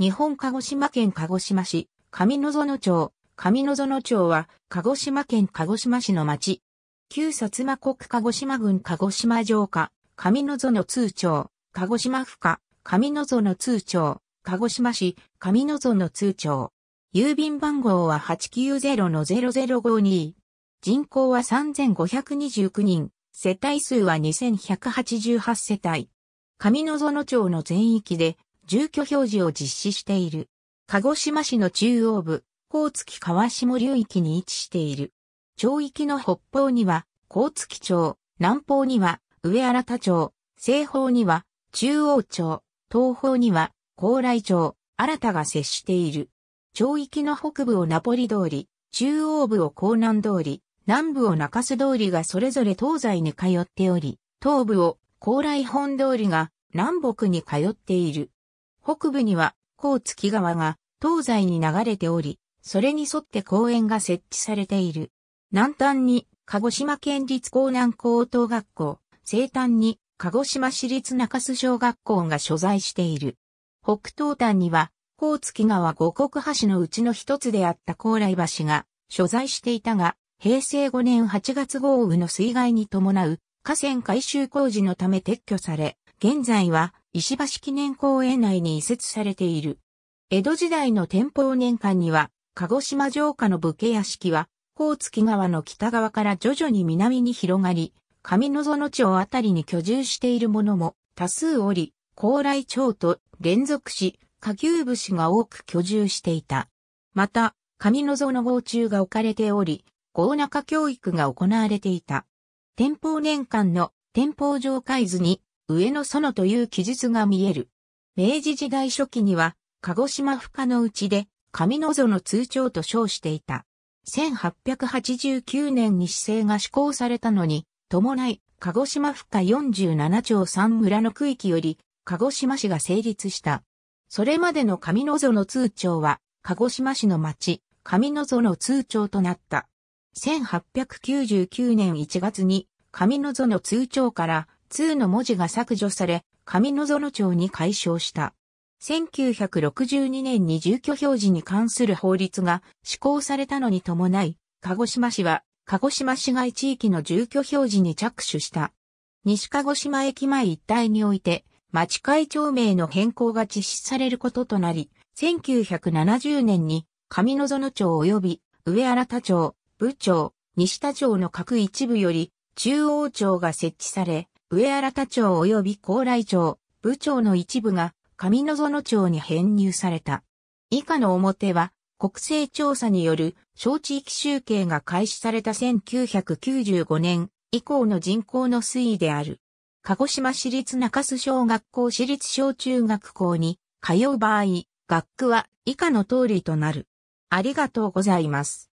日本鹿児島県鹿児島市、上野園町、上野園町は、鹿児島県鹿児島市の町。旧薩摩国鹿児島郡鹿児島城下、上野園通町、鹿児島府下、上野園通町、鹿児島市、上野園通町。郵便番号は890-0052。人口は3529人、世帯数は2188世帯。上野園町の全域で住居表示を実施している。鹿児島市の中央部、高月川下流域に位置している。町域の北方には、高月町、南方には、上新田町、西方には、中央町、東方には、高麗町、新田が接している。町域の北部をナポリ通り、中央部を江南通り、南部を中洲通りがそれぞれ東西に通っており、東部を高麗本通りが南北に通っている。北部には、甲月川が東西に流れており、それに沿って公園が設置されている。南端に、鹿児島県立江南高等学校、西端に、鹿児島市立中洲小学校が所在している。北東端には、甲月川五国橋のうちの一つであった高麗橋が所在していたが、平成5年8月豪雨の水害に伴う河川改修工事のため撤去され、現在は石橋記念公園内に移設されている。江戸時代の天保年間には、鹿児島城下の武家屋敷は、甲月川の北側から徐々に南に広がり、上野園町あたりに居住している者も多数おり、高麗町と連続し、下級武士が多く居住していた。また、上野園号中が置かれており、豪中教育が行われていた。天保年間の天保城海図に上野園という記述が見える。明治時代初期には、鹿児島府下のうちで、上野園通帳と称していた。1889年に市政が施行されたのに、伴い、鹿児島府下47町3村の区域より、鹿児島市が成立した。それまでの上野園通帳は、鹿児島市の町、上野園通帳となった。1899年1月に、上野園通帳から、2の文字が削除され、上野園町に解消した。1962年に住居表示に関する法律が施行されたのに伴い、鹿児島市は、鹿児島市街地域の住居表示に着手した。西鹿児島駅前一帯において、町会長名の変更が実施されることとなり、1970年に上野園町及び上新田町、部町、西田町の各一部より中央町が設置され、上新田町及び高麗町、部町の一部が上野園町に編入された。以下の表は、国勢調査による小地域集計が開始された1995年以降の人口の推移である。鹿児島市立中洲小学校市立小中学校に通う場合、学区は以下の通りとなる。ありがとうございます。